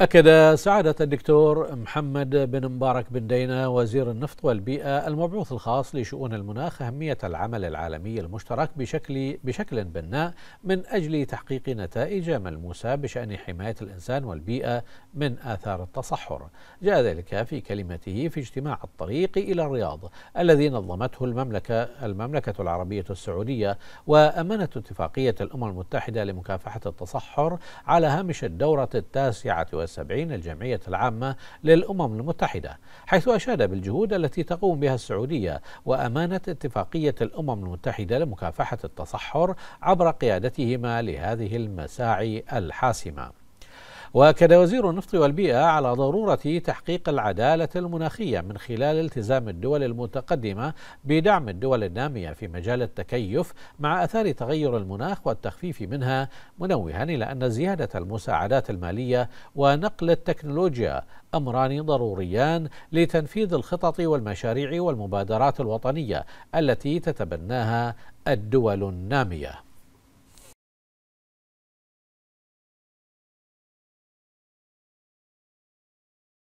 أكد سعادة الدكتور محمد بن مبارك بن دينا وزير النفط والبيئة المبعوث الخاص لشؤون المناخ أهمية العمل العالمي المشترك بشكل بشكل بناء من أجل تحقيق نتائج ملموسة بشأن حماية الإنسان والبيئة من آثار التصحر. جاء ذلك في كلمته في اجتماع الطريق إلى الرياض الذي نظمته المملكة المملكة العربية السعودية وأمنة اتفاقية الأمم المتحدة لمكافحة التصحر على هامش الدورة التاسعة 76 الجمعية العامة للأمم المتحدة حيث أشاد بالجهود التي تقوم بها السعودية وأمانة اتفاقية الأمم المتحدة لمكافحة التصحر عبر قيادتهما لهذه المساعي الحاسمة واكد وزير النفط والبيئه على ضروره تحقيق العداله المناخيه من خلال التزام الدول المتقدمه بدعم الدول الناميه في مجال التكيف مع اثار تغير المناخ والتخفيف منها منوها الى ان زياده المساعدات الماليه ونقل التكنولوجيا امران ضروريان لتنفيذ الخطط والمشاريع والمبادرات الوطنيه التي تتبناها الدول الناميه